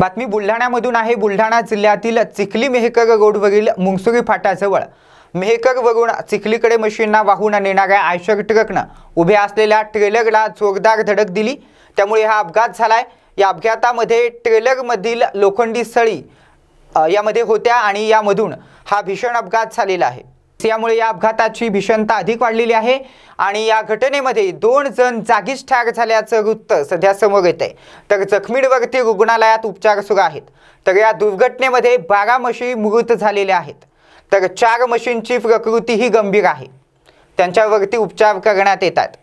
बातमी बुलढाण्यामधून आहे बुलढाणा जिल्ह्यातील चिखली मेहकग रोडवरील मुंगसुरी फाट्याजवळ मेहकग वरून चिखलीकडे मशीनना वाहून नेणाऱ्या आयशर ट्रकनं उभ्या असलेल्या ट्रेलरला जोरदार धडक दिली त्यामुळे हा अपघात झाला आहे या अपघातामध्ये ट्रेलरमधील लोखंडी सळी यामध्ये होत्या आणि यामधून हा भीषण अपघात झालेला आहे यामुळे या अपघाताची भीषणता अधिक वाढलेली आहे आणि या घटनेमध्ये दोन जण जागीच ठार झाल्याचं वृत्त सध्या समोर येत आहे तर जखमीवरती रुग्णालयात उपचार सुरू आहेत तर या दुर्घटनेमध्ये बारा मशी मृत झालेल्या आहेत तर चार मशीनची प्रकृतीही गंभीर आहे त्यांच्यावरती उपचार करण्यात येतात